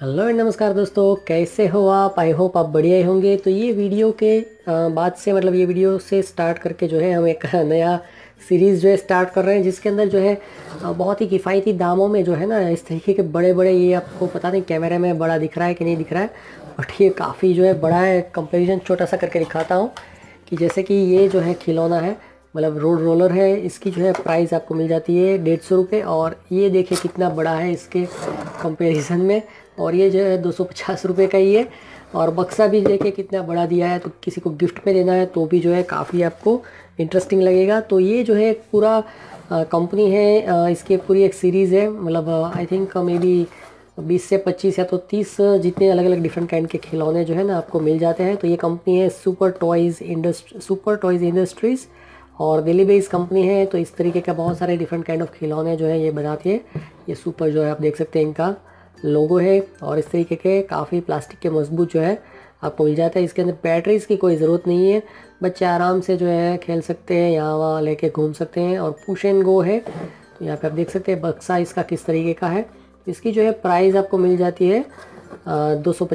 hello and नमस्कार दोस्तों कैसे हो आप आई होप आप बढ़िया ही होंगे तो ये वीडियो के बाद से मतलब ये वीडियो से स्टार्ट करके जो है हम एक नया सीरीज़ जो है स्टार्ट कर रहे हैं जिसके अंदर जो है बहुत ही किफ़ायती दामों में जो है ना इस तरीके के बड़े बड़े ये आपको पता नहीं कैमरे में बड़ा दिख रहा है कि नहीं दिख रहा है बट ये काफ़ी जो है बड़ा है कंपेरिजन छोटा सा करके दिखाता हूँ कि जैसे कि ये जो है खिलौना है मतलब रोड रोलर है इसकी जो है प्राइस आपको मिल जाती है डेढ़ सौ रुपये और ये देखिए कितना बड़ा है इसके कंपैरिजन में और ये जो है दो सौ पचास रुपये का ही है और बक्सा भी देखिए कितना बड़ा दिया है तो किसी को गिफ्ट में देना है तो भी जो है काफ़ी आपको इंटरेस्टिंग लगेगा तो ये जो है पूरा कंपनी है इसकी पूरी एक सीरीज़ है मतलब आई थिंक मे बी बीस से पच्चीस या तो तीस जितने अलग अलग डिफरेंट काइंड के खिलौने जो है ना आपको मिल जाते हैं तो ये कंपनी है super toys industry super toys industries और दिल्ली बेस्ड कंपनी है तो इस तरीके का बहुत सारे डिफरेंट काइंड ऑफ खिलौने जो है ये बनाती है ये सुपर जो है आप देख सकते हैं इनका लोगो है और इस तरीके के काफ़ी प्लास्टिक के मजबूत जो है आपको मिल जाता है इसके अंदर बैटरीज की कोई ज़रूरत नहीं है बच्चे आराम से जो है खेल सकते हैं यहाँ वहाँ ले घूम सकते हैं और पुश एंड गो है तो यहाँ पर आप देख सकते हैं बक्सा इसका किस तरीके का है इसकी जो है प्राइस आपको मिल जाती है दो सौ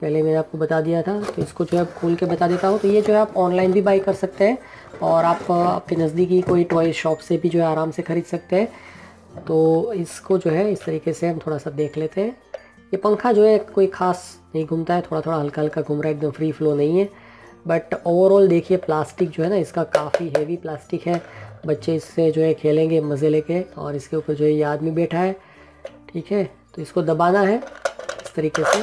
पहले मैंने आपको बता दिया था तो इसको जो है खोल के बता देता हूँ तो ये जो है आप ऑनलाइन भी बाई कर सकते हैं और आप आपके नज़दीकी कोई टॉय शॉप से भी जो है आराम से ख़रीद सकते हैं तो इसको जो है इस तरीके से हम थोड़ा सा देख लेते हैं ये पंखा जो है कोई खास नहीं घूमता है थोड़ा थोड़ा हल्का हल्का घूम रहा है एकदम फ्री फ्लो नहीं है बट ओवरऑल देखिए प्लास्टिक जो है ना इसका काफ़ी हेवी प्लास्टिक है बच्चे इससे जो है खेलेंगे मज़े लेके और इसके ऊपर जो है ये आदमी बैठा है ठीक है तो इसको दबाना है इस तरीके से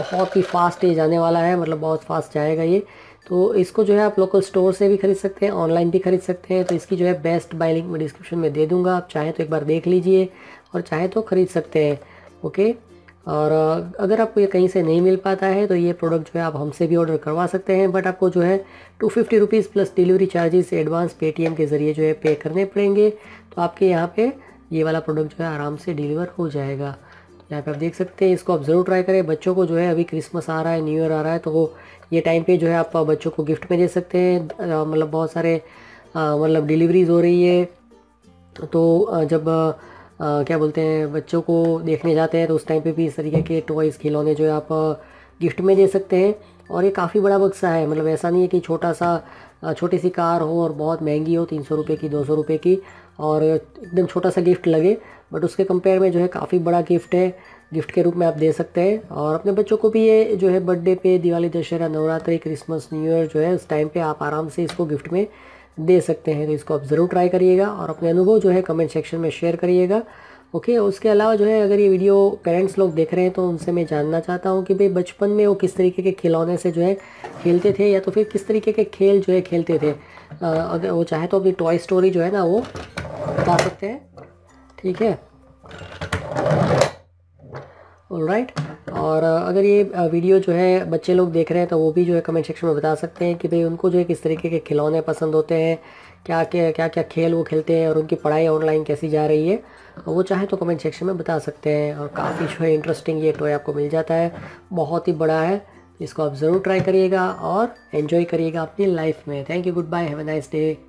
बहुत ही फास्ट ये जाने वाला है मतलब बहुत फास्ट जाएगा ये तो इसको जो है आप लोकल स्टोर से भी खरीद सकते हैं ऑनलाइन भी खरीद सकते हैं तो इसकी जो है बेस्ट बाय लिंक मैं डिस्क्रिप्शन में दे दूंगा आप चाहें तो एक बार देख लीजिए और चाहें तो ख़रीद सकते हैं ओके और अगर आपको ये कहीं से नहीं मिल पाता है तो ये प्रोडक्ट जो है आप हमसे भी ऑर्डर करवा सकते हैं बट आपको जो है two fifty rupees plus delivery charges advance एम के ज़रिए जो है पे करने पड़ेंगे तो आपके यहाँ पे ये वाला प्रोडक्ट जो है आराम से डिलीवर हो जाएगा यहाँ पे आप देख सकते हैं इसको आप ज़रूर ट्राई करें बच्चों को जो है अभी क्रिसमस आ रहा है न्यू ईयर आ रहा है तो वो ये टाइम पे जो है आप बच्चों को गिफ्ट में दे सकते हैं मतलब बहुत सारे मतलब डिलीवरीज हो रही है तो जब आ, क्या बोलते हैं बच्चों को देखने जाते हैं तो उस टाइम पे भी इस तरीके के टॉयज़ खिलौने जो है आप गिफ्ट में दे सकते हैं और ये काफ़ी बड़ा बक्सा है मतलब ऐसा नहीं है कि छोटा सा छोटी सी कार हो और बहुत महंगी हो तीन सौ रुपये की दो सौ रुपये की और एकदम छोटा सा गिफ्ट लगे बट उसके कंपेयर में जो है काफ़ी बड़ा गिफ्ट है गिफ्ट के रूप में आप दे सकते हैं और अपने बच्चों को भी ये जो है बर्थडे पे Diwali Dussehra Navratri Christmas new year जो है उस टाइम पे आप आराम से इसको गिफ्ट में दे सकते हैं तो इसको आप ज़रूर ट्राई करिएगा और अपने अनुभव जो है कमेंट सेक्शन में शेयर करिएगा ओके उसके अलावा जो है अगर ये वीडियो पेरेंट्स लोग देख रहे हैं तो उनसे मैं जानना चाहता हूँ कि भाई बचपन में वो किस तरीके के खिलौने से जो है खेलते थे या तो फिर किस तरीके के खेल जो है खेलते थे अगर वो चाहे तो अपनी टॉय स्टोरी जो है ना वो बता सकते हैं ठीक है ऑल राइट और uh, अगर ये वीडियो uh, जो है बच्चे लोग देख रहे हैं तो वो भी जो है कमेंट सेक्शन में बता सकते हैं कि भाई उनको जो है किस तरीके के खिलौने पसंद होते हैं क्या क्या क्या क्या खेल वो खेलते हैं और उनकी पढ़ाई ऑनलाइन कैसी जा रही है तो वो चाहे तो कमेंट सेक्शन में बता सकते हैं और काफ़ी जो है इंटरेस्टिंग ये टॉय आपको मिल जाता है बहुत ही बड़ा है इसको आप ज़रूर ट्राई करिएगा और इन्जॉय करिएगा अपनी लाइफ में thank you goodbye have a nice day